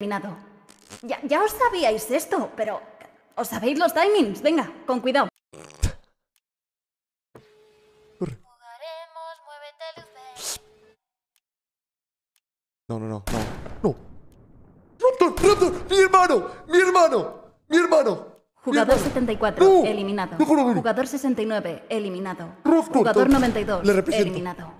Eliminado. Ya, ya os sabíais esto, pero... ¿Os sabéis los timings? Venga, con cuidado. No, no, no, no. ¡No! ¡Raptor! ¡Mi hermano! ¡Mi hermano! ¡Mi hermano! Jugador 74, eliminado. Jugador 69, eliminado. Jugador 92, eliminado.